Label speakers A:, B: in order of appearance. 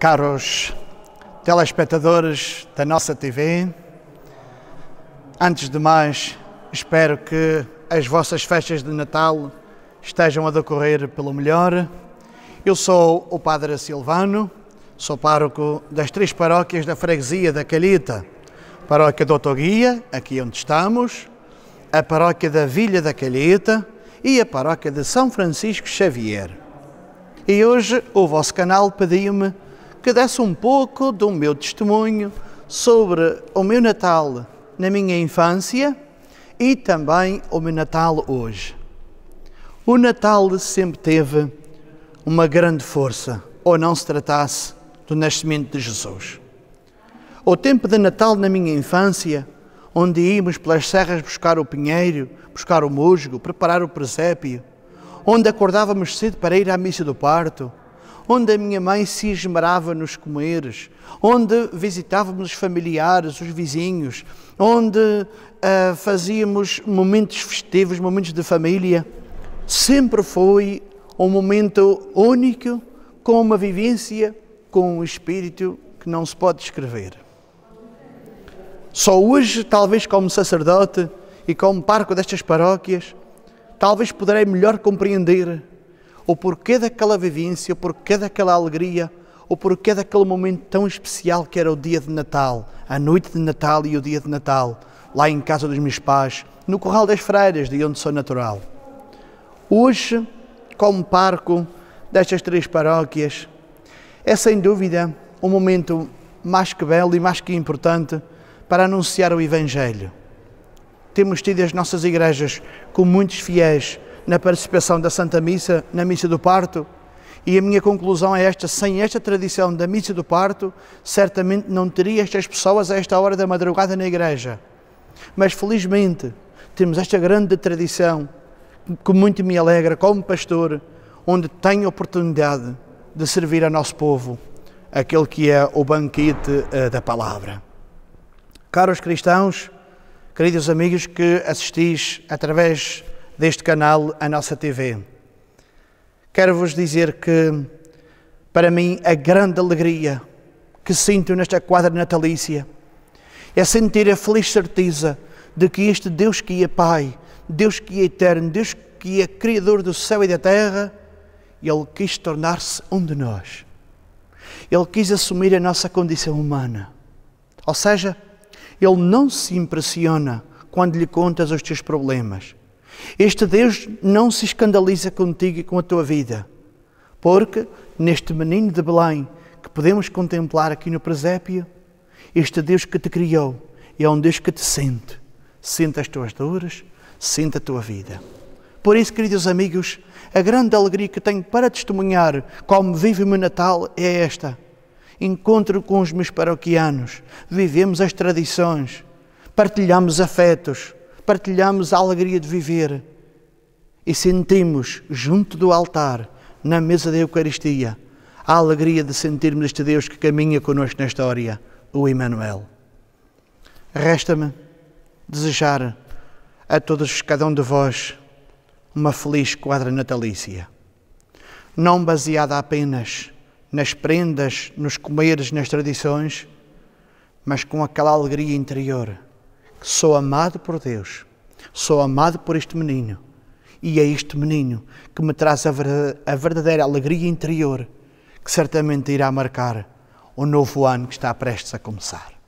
A: Caros telespectadores da nossa TV, antes de mais, espero que as vossas festas de Natal estejam a decorrer pelo melhor. Eu sou o Padre Silvano, sou pároco das três paróquias da freguesia da Calheta, paróquia do Otoguia, aqui onde estamos, a paróquia da Vilha da Calheta e a paróquia de São Francisco Xavier. E hoje o vosso canal pediu-me que desse um pouco do meu testemunho sobre o meu Natal na minha infância e também o meu Natal hoje. O Natal sempre teve uma grande força, ou não se tratasse do nascimento de Jesus. O tempo de Natal na minha infância, onde íamos pelas serras buscar o pinheiro, buscar o musgo, preparar o presépio, onde acordávamos cedo para ir à missa do parto, onde a minha mãe se esmerava nos comeres, onde visitávamos os familiares, os vizinhos, onde uh, fazíamos momentos festivos, momentos de família. Sempre foi um momento único, com uma vivência, com um espírito que não se pode descrever. Só hoje, talvez como sacerdote e como parco destas paróquias, talvez poderei melhor compreender o porquê daquela vivência, o porquê daquela alegria, o porquê daquele momento tão especial que era o dia de Natal, a noite de Natal e o dia de Natal, lá em casa dos meus pais, no Corral das Freiras, de onde sou natural. Hoje, como parco destas três paróquias, é sem dúvida um momento mais que belo e mais que importante para anunciar o Evangelho. Temos tido as nossas igrejas com muitos fiéis na participação da Santa Missa, na Missa do Parto. E a minha conclusão é esta: sem esta tradição da Missa do Parto, certamente não teria estas pessoas a esta hora da madrugada na igreja. Mas felizmente temos esta grande tradição que muito me alegra como pastor, onde tenho oportunidade de servir ao nosso povo, aquele que é o banquete eh, da palavra. Caros cristãos, queridos amigos que assistis através deste canal, a nossa TV. Quero vos dizer que, para mim, a grande alegria que sinto nesta quadra natalícia é sentir a feliz certeza de que este Deus que é Pai, Deus que é eterno, Deus que é Criador do céu e da terra, Ele quis tornar-se um de nós. Ele quis assumir a nossa condição humana. Ou seja, Ele não se impressiona quando lhe contas os teus problemas. Este Deus não se escandaliza contigo e com a tua vida, porque neste menino de Belém que podemos contemplar aqui no presépio, este Deus que te criou é um Deus que te sente, sente as tuas dores, sente a tua vida. Por isso, queridos amigos, a grande alegria que tenho para testemunhar como vive o meu Natal é esta. Encontro com os meus paroquianos, vivemos as tradições, partilhamos afetos, partilhamos a alegria de viver e sentimos junto do altar, na mesa da Eucaristia, a alegria de sentirmos este Deus que caminha connosco na história, o Emmanuel. Resta-me desejar a todos, cada um de vós, uma feliz quadra natalícia, não baseada apenas nas prendas, nos comeres, nas tradições, mas com aquela alegria interior Sou amado por Deus, sou amado por este menino, e é este menino que me traz a verdadeira alegria interior que certamente irá marcar o novo ano que está prestes a começar.